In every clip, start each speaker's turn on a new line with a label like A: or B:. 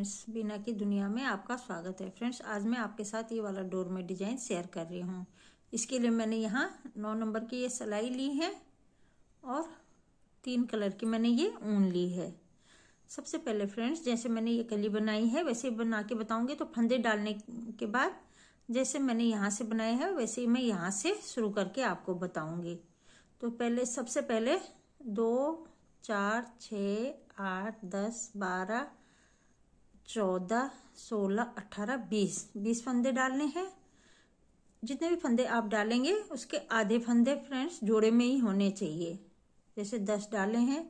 A: friends बिना की दुनिया में आपका स्वागत है फ्रेंड्स आज मैं आपके साथ ये वाला डोर में डिजाइन शेयर कर रही हूँ इसके लिए मैंने यहाँ नौ नंबर की ये सिलाई ली है और तीन कलर की मैंने ये ऊन ली है सबसे पहले फ्रेंड्स जैसे मैंने ये कली बनाई है वैसे बना के बताऊंगी तो फंदे डालने के बाद जैसे मैंने यहाँ से बनाया है वैसे ही मैं यहाँ से शुरू करके आपको बताऊंगी तो पहले सबसे पहले दो चार छ आठ दस बारह चौदह सोलह अठारह बीस बीस फंदे डालने हैं जितने भी फंदे आप डालेंगे उसके आधे फंदे फ्रेंड्स जोड़े में ही होने चाहिए जैसे दस डाले हैं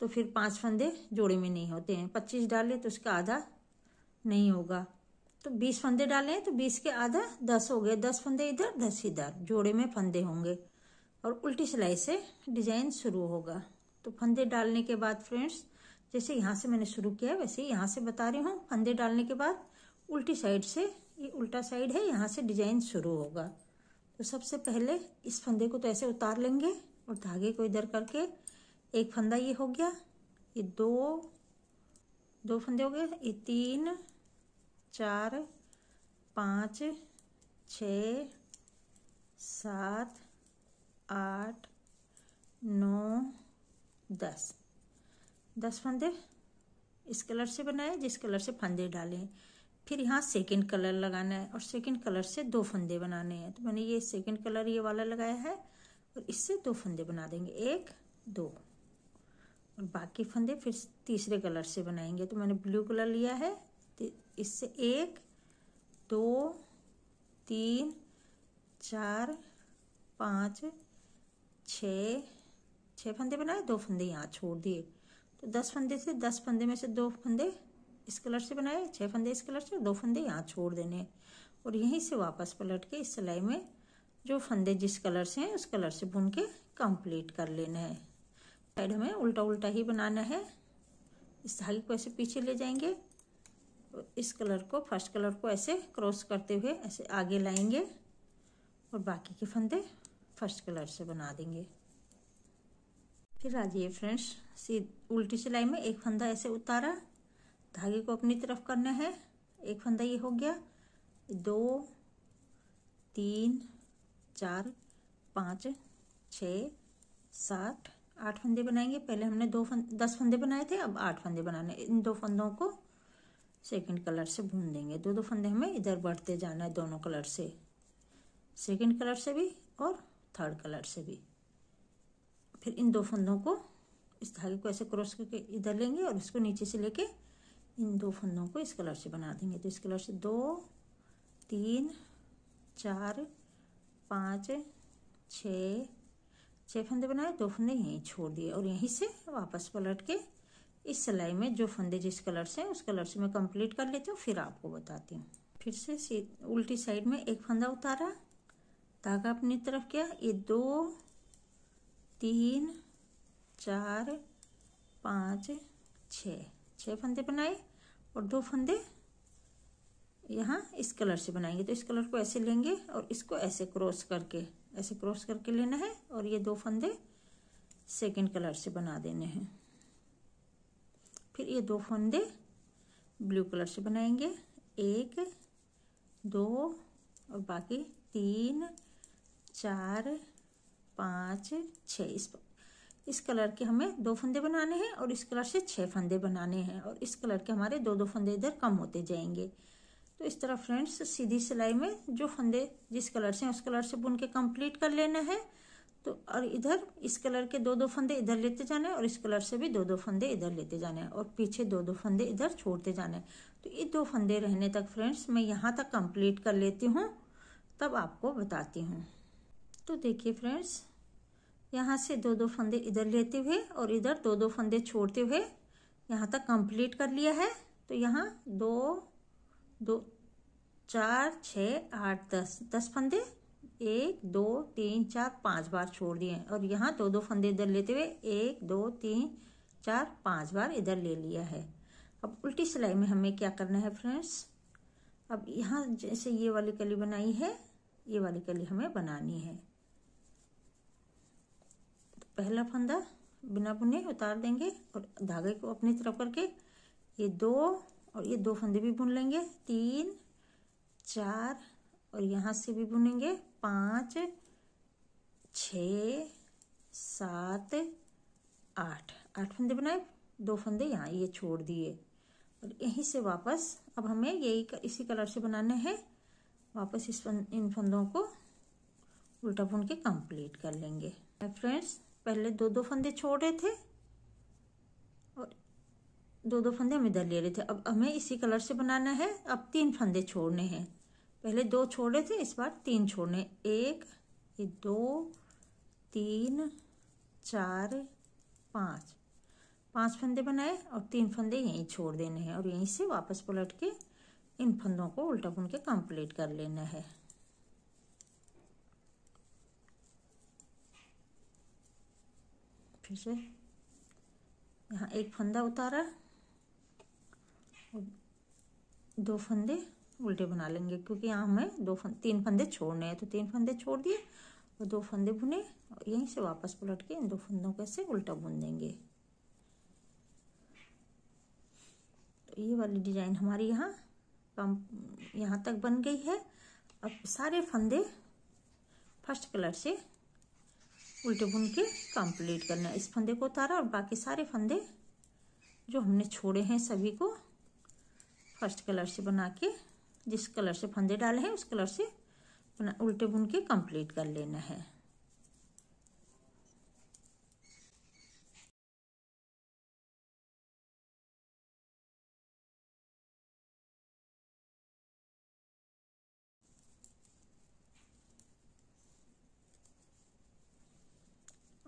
A: तो फिर पांच फंदे जोड़े में नहीं होते हैं पच्चीस डाले तो उसका आधा नहीं होगा तो बीस फंदे डाले तो बीस के आधा दस हो गए दस फंदे इधर दस इधर जोड़े में फंदे होंगे और उल्टी सिलाई से डिजाइन शुरू होगा तो फंदे डालने के बाद फ्रेंड्स जैसे यहाँ से मैंने शुरू किया है वैसे ही यहाँ से बता रही हूँ फंदे डालने के बाद उल्टी साइड से ये उल्टा साइड है यहाँ से डिजाइन शुरू होगा तो सबसे पहले इस फंदे को तो ऐसे उतार लेंगे और धागे को इधर करके एक फंदा ये हो गया ये दो दो फंदे हो गए ये तीन चार पाँच छ सात आठ नौ दस दस फंदे इस कलर से बनाए जिस कलर से फंदे डाले फिर यहाँ सेकंड कलर लगाना है और सेकंड कलर से दो फंदे बनाने हैं तो मैंने ये सेकंड कलर ये वाला लगाया है और इससे दो फंदे बना देंगे एक दो और बाकी फंदे फिर तीसरे कलर से बनाएंगे तो मैंने ब्लू कलर लिया है इससे एक दो तीन चार पाँच छ छः फंदे बनाए दो फंदे यहाँ छोड़ दिए तो दस फंदे थे दस फंदे में से दो फंदे इस कलर से बनाए छः फंदे इस कलर से दो फंदे यहाँ छोड़ देने और यहीं से वापस पलट के इस सिलाई में जो फंदे जिस कलर से हैं उस कलर से बुन के कंप्लीट कर लेना है साइड हमें उल्टा उल्टा ही बनाना है इस धागे को ऐसे पीछे ले जाएंगे और इस कलर को फर्स्ट कलर को ऐसे क्रॉस करते हुए ऐसे आगे लाएंगे और बाकी के फंदे फर्स्ट कलर से बना देंगे फिर आ जाइए फ्रेंड्स सीध उल्टी सिलाई में एक फंदा ऐसे उतारा धागे को अपनी तरफ करना है एक फंदा ये हो गया दो तीन चार पाँच छ सात आठ फंदे बनाएंगे पहले हमने दो फंद दस फंदे बनाए थे अब आठ फंदे बनाने इन दो फंदों को सेकंड कलर से भून देंगे दो दो फंदे हमें इधर बढ़ते जाना है दोनों कलर से सेकंड कलर से भी और थर्ड कलर से भी फिर इन दो फंदों को इस धागे को ऐसे क्रॉस करके इधर लेंगे और इसको नीचे से लेके इन दो फंदों को इस कलर से बना देंगे तो इस कलर से दो तीन चार पाँच छः छः फंदे बनाए दो फंदे यहीं छोड़ दिए और यहीं से वापस पलट के इस सिलाई में जो फंदे जिस कलर से हैं उस कलर से मैं कंप्लीट कर लेती हूँ फिर आपको बताती हूँ फिर से उल्टी साइड में एक फंदा उतारा धागा अपनी तरफ किया ये दो तीन चार पाँच छ छः फंदे बनाए और दो फंदे यहाँ इस कलर से बनाएंगे तो इस कलर को ऐसे लेंगे और इसको ऐसे क्रॉस करके ऐसे क्रॉस करके लेना है और ये दो फंदे सेकंड कलर से बना देने हैं फिर ये दो फंदे ब्लू कलर से बनाएंगे एक दो और बाकी तीन चार पाँच छः इस इस कलर के हमें दो फंदे बनाने हैं और इस कलर से छः फंदे बनाने हैं और इस कलर के हमारे दो दो फंदे इधर कम होते जाएंगे तो इस तरह फ्रेंड्स सीधी सिलाई में जो फंदे जिस कलर से हैं उस कलर से बुन के कंप्लीट कर लेना है तो और इधर इस कलर के दो दो फंदे इधर लेते जाने हैं और इस कलर से भी दो दो फंदे इधर लेते जाने हैं और पीछे दो दो फंदे इधर छोड़ते जाने हैं तो ये दो फंदे रहने तक फ्रेंड्स मैं यहाँ तक कंप्लीट कर लेती हूँ तब आपको बताती हूँ तो देखिए फ्रेंड्स यहाँ से दो दो फंदे इधर लेते हुए और इधर दो दो फंदे छोड़ते हुए यहाँ तक कंप्लीट कर लिया है तो यहाँ दो दो चार छः आठ दस दस फंदे एक दो तीन चार पांच बार छोड़ दिए और यहाँ दो दो फंदे इधर लेते हुए एक दो तीन चार पांच बार इधर ले लिया है अब उल्टी सिलाई में हमें क्या करना है फ्रेंड्स अब यहाँ जैसे ये वाली कली बनाई है ये वाली कली हमें बनानी है पहला फंदा बिना बुने उतार देंगे और धागे को अपनी तरफ करके ये दो और ये दो फंदे भी बुन लेंगे तीन चार और यहाँ से भी बुनेंगे पाँच छ सात आठ आठ फंदे बनाए दो फंदे यहाँ ये छोड़ दिए और यहीं से वापस अब हमें यही इसी कलर से बनाने हैं वापस इस फंद, इन फंदों को उल्टा बुन के कंप्लीट कर लेंगे फ्रेंड्स पहले दो दो फंदे छोड़ रहे थे और दो दो फंदे हम इधर ले रहे थे अब हमें इसी कलर से बनाना है अब तीन फंदे छोड़ने हैं पहले दो छोड़ रहे थे इस बार तीन छोड़ने एक ये दो तीन चार पाँच पांच फंदे बनाए और तीन फंदे यहीं छोड़ देने हैं और यहीं से वापस पलट के इन फंदों को उल्टा बुन के कंप्लीट कर लेना है फिर से यहाँ एक फंदा उतारा दो फंदे उल्टे बना लेंगे क्योंकि यहाँ हमें दो फंदे तीन फंदे छोड़ने हैं तो तीन फंदे छोड़ दिए और दो फंदे बुने और यहीं से वापस पलट के इन दो फंदों को ऐसे उल्टा बुन देंगे तो ये वाली डिजाइन हमारी यहाँ कम यहाँ तक बन गई है अब सारे फंदे फर्स्ट कलर से उल्टे बुन के कंप्लीट करना है इस फंदे को उतारा और बाकी सारे फंदे जो हमने छोड़े हैं सभी को फर्स्ट कलर से बना के जिस कलर से फंदे डाले हैं उस कलर से उल्टे बुन के कंप्लीट कर लेना है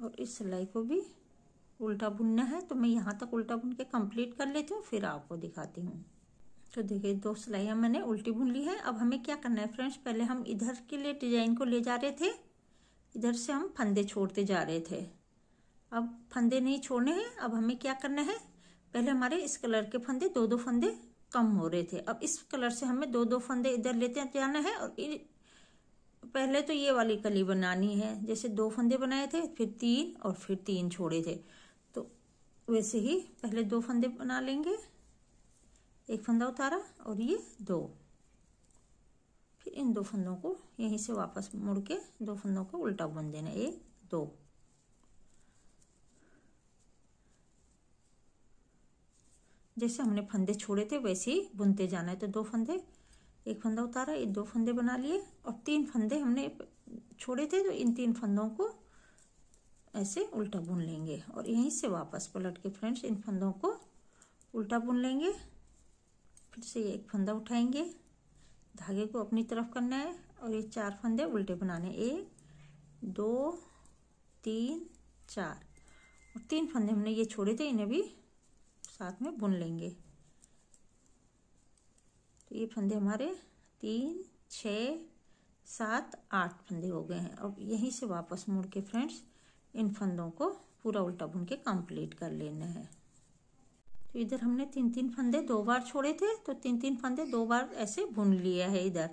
A: और इस सिलाई को भी उल्टा बुनना है तो मैं यहाँ तक उल्टा बुन के कंप्लीट कर लेती हूँ फिर आपको दिखाती हूँ तो देखिए दो सिलाइयाँ मैंने उल्टी बुन ली है अब हमें क्या करना है फ्रेंड्स पहले हम इधर के लिए डिजाइन को ले जा रहे थे इधर से हम फंदे छोड़ते जा रहे थे अब फंदे नहीं छोड़ने हैं अब हमें क्या करना है पहले हमारे इस कलर के फंदे दो दो फंदे कम हो रहे थे अब इस कलर से हमें दो दो फंदे इधर लेते जाना है और पहले तो ये वाली कली बनानी है जैसे दो फंदे बनाए थे फिर तीन और फिर तीन छोड़े थे तो वैसे ही पहले दो फंदे बना लेंगे एक फंदा उतारा और ये दो फिर इन दो फंदों को यहीं से वापस मुड़ के दो फंदों को उल्टा बुन देना एक दो जैसे हमने फंदे छोड़े थे वैसे ही बुनते जाना है तो दो फंदे एक फंदा उतारा ये दो फंदे बना लिए और तीन फंदे हमने छोड़े थे तो इन तीन फंदों को ऐसे उल्टा बुन लेंगे और यहीं से वापस पलट के फ्रेंड्स इन फंदों को उल्टा बुन लेंगे फिर से एक फंदा उठाएंगे धागे को अपनी तरफ करना है और ये चार फंदे उल्टे बनाने एक दो तीन चार और तीन फंदे हमने ये छोड़े थे इन्हें भी साथ में बुन लेंगे तो ये फंदे हमारे तीन छ सात आठ फंदे हो गए हैं अब यहीं से वापस मुड़ के फ्रेंड्स इन फंदों को पूरा उल्टा बुन के कंप्लीट कर लेना है तो इधर हमने तीन तीन फंदे दो बार छोड़े थे तो तीन तीन फंदे दो बार ऐसे बुन लिया है इधर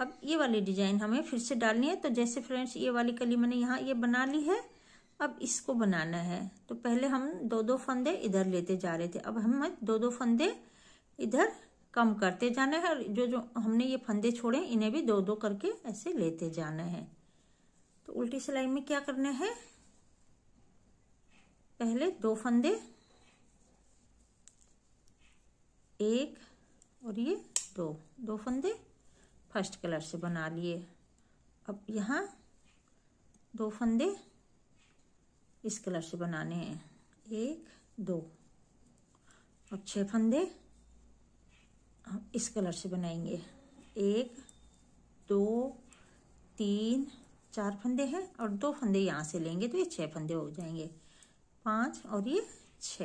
A: अब ये वाली डिजाइन हमें फिर से डालनी है तो जैसे फ्रेंड्स ये वाली कली मैंने यहाँ ये बना ली है अब इसको बनाना है तो पहले हम दो दो फंदे इधर लेते जा रहे थे अब हम दो दो फंदे इधर कम करते जाना है और जो जो हमने ये फंदे छोड़े इन्हें भी दो दो करके ऐसे लेते जाना है तो उल्टी सिलाई में क्या करना है पहले दो फंदे एक और ये दो दो फंदे फर्स्ट कलर से बना लिए अब यहाँ दो फंदे इस कलर से बनाने हैं एक दो और छः फंदे इस कलर से बनाएंगे एक दो तीन चार फंदे हैं और दो फंदे यहाँ से लेंगे तो ये छः फंदे हो जाएंगे पाँच और ये छ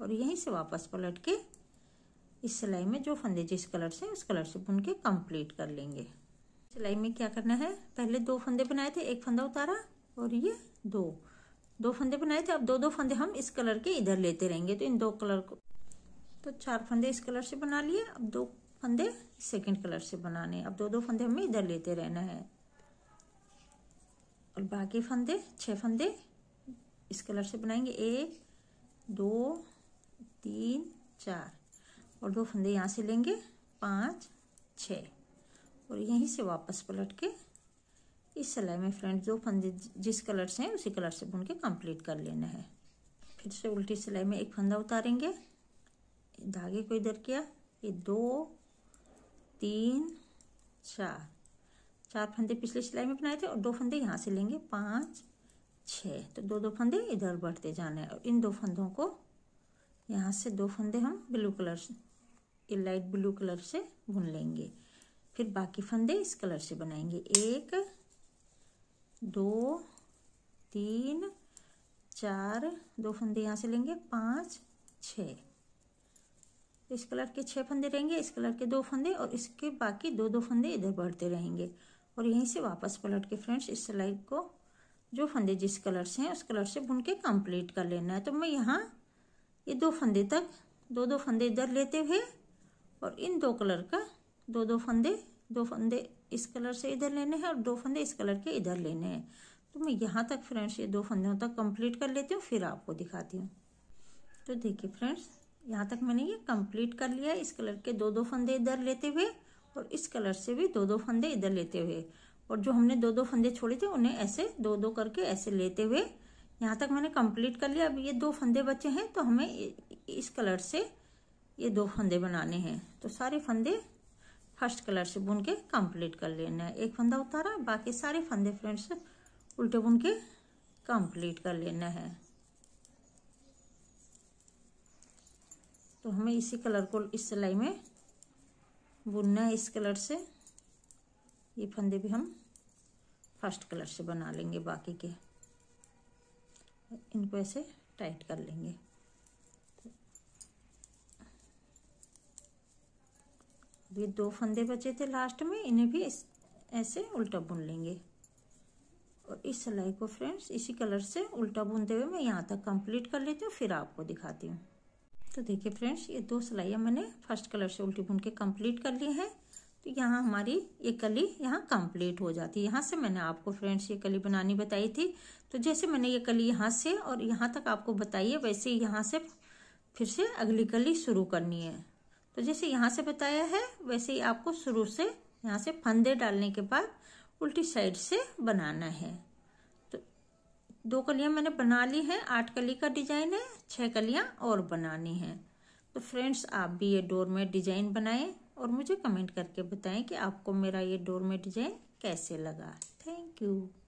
A: और यहीं से वापस पलट के इस सिलाई में जो फंदे जिस कलर से उस कलर से बुन के कंप्लीट कर लेंगे सिलाई में क्या करना है पहले दो फंदे बनाए थे एक फंदा उतारा और ये दो दो फंदे बनाए थे अब दो दो फंदे हम इस कलर के इधर लेते रहेंगे तो इन दो कलर को तो चार फंदे इस कलर से बना लिए अब दो फंदे सेकंड कलर से बनाने अब दो दो फंदे हमें इधर लेते रहना है और बाकी फंदे छः फंदे इस कलर से बनाएंगे एक दो तीन चार और दो फंदे यहाँ से लेंगे पाँच छ और यहीं से वापस पलट के इस सिलाई में फ्रेंड दो फंदे जिस कलर से हैं उसी कलर से बुन के कंप्लीट कर लेना है फिर से उल्टी सिलाई में एक फंदा उतारेंगे धागे को इधर किया ये दो तीन चार चार फंदे पिछले सिलाई में बनाए थे और दो फंदे यहाँ से लेंगे पाँच छः तो दो दो फंदे इधर बढ़ते जाने और इन दो फंदों को यहाँ से दो फंदे हम ब्लू कलर से ये लाइट ब्लू कलर से बुन लेंगे फिर बाकी फंदे इस कलर से बनाएंगे एक दो तीन चार दो फंदे यहाँ से लेंगे पाँच छः इस कलर के छः फंदे रहेंगे इस कलर के दो फंदे और इसके बाकी दो दो फंदे इधर बढ़ते रहेंगे और यहीं से वापस पलट के फ्रेंड्स इस सिलाई को जो फंदे जिस कलर से हैं उस कलर से बुन के कंप्लीट कर लेना है तो मैं यहाँ ये दो फंदे तक दो दो फंदे इधर लेते हुए और इन दो कलर का दो दो फंदे दो फंदे इस कलर से इधर लेने हैं और दो फंदे इस कलर के इधर लेने हैं तो मैं यहाँ तक फ्रेंड्स ये दो फंदों तक कंप्लीट कर लेती हूँ फिर आपको दिखाती हूँ तो देखिए फ्रेंड्स यहाँ तक मैंने ये कंप्लीट कर लिया इस कलर के दो दो फंदे इधर लेते हुए और इस कलर से भी दो दो फंदे इधर लेते हुए और जो हमने दो दो फंदे छोड़े थे उन्हें ऐसे दो दो करके ऐसे लेते हुए यहाँ तक मैंने कंप्लीट कर लिया अब ये दो फंदे बचे हैं तो हमें इस कलर से ये दो फंदे बनाने हैं तो सारे फंदे फर्स्ट कलर से बुन के कंप्लीट कर लेना है एक फंदा उतारा बाकी सारे फंदे फ्रेंड्स उल्टे बुन के कंप्लीट कर लेना है तो हमें इसी कलर को इस सिलाई में बुनना है इस कलर से ये फंदे भी हम फर्स्ट कलर से बना लेंगे बाकी के इनको ऐसे टाइट कर लेंगे ये दो फंदे बचे थे लास्ट में इन्हें भी ऐसे उल्टा बुन लेंगे और इस सिलाई को फ्रेंड्स इसी कलर से उल्टा बुनते हुए मैं यहाँ तक कंप्लीट कर लेती हूँ फिर आपको दिखाती हूँ तो देखिए फ्रेंड्स ये दो सिलाइयाँ मैंने फर्स्ट कलर से उल्टी बुन के कम्प्लीट कर ली हैं तो यहाँ हमारी ये कली यहाँ कंप्लीट हो जाती है यहाँ से मैंने आपको फ्रेंड्स ये कली बनानी बताई थी तो जैसे मैंने ये कली यहाँ से और यहाँ तक आपको बताई है वैसे यहाँ से फिर से अगली कली शुरू करनी है तो जैसे यहाँ से बताया है वैसे ही आपको शुरू से यहाँ से फंदे डालने के बाद उल्टी साइड से बनाना है दो कलियां मैंने बना ली हैं आठ कली का डिजाइन है छह कलियां और बनानी हैं तो फ्रेंड्स आप भी ये डोर में डिजाइन बनाएं और मुझे कमेंट करके बताएं कि आपको मेरा ये डोर में डिजाइन कैसे लगा थैंक यू